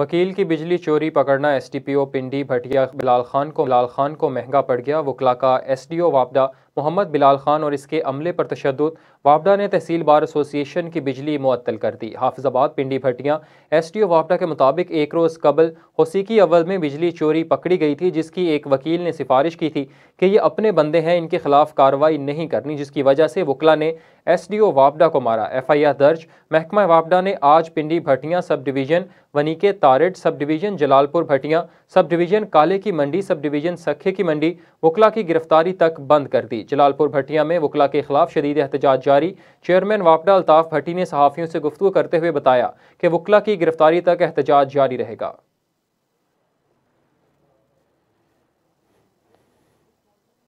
वकील की बिजली चोरी पकड़ना एसडीपीओ पिंडी भटिया बिलाल खान को बिलाल खान को महंगा पड़ गया वकला का एसडीओ वापदा मोहम्मद बिलाल खान और इसके अमले पर तशद वापडा ने तहसील बार एसोसिएशन की बिजली मुअल कर दी Hafizabad Pindi Bhattian S D O वापडा के मुताबिक एक रोज़ कबल होसीकी अवल में बिजली चोरी पकड़ी गई थी जिसकी एक वकील ने सिफारिश की थी कि ये अपने बंदे हैं इनके खिलाफ कार्रवाई नहीं करनी जिसकी वजह से वकला ने एस डी ओ वापडा को मारा एफ आई आर दर्ज महकमा वापडा ने आज पिंडी Bhatia sub division वनीके तारेड sub division Jalalpur Bhatia sub division काले की मंडी सब डिवीज़न सखे की मंडी वकला की गिरफ्तारी तक बंद कर दी जलालपुर भट्टिया में वकला के खिलाफ शदीद एहतजाज जारी चेयरमैन वापडा अल्ताफ भट्टी ने सहाफ़ियों से गुफ्तु करते हुए बताया कि वकला की गिरफ्तारी तक एहतजाज जारी रहेगा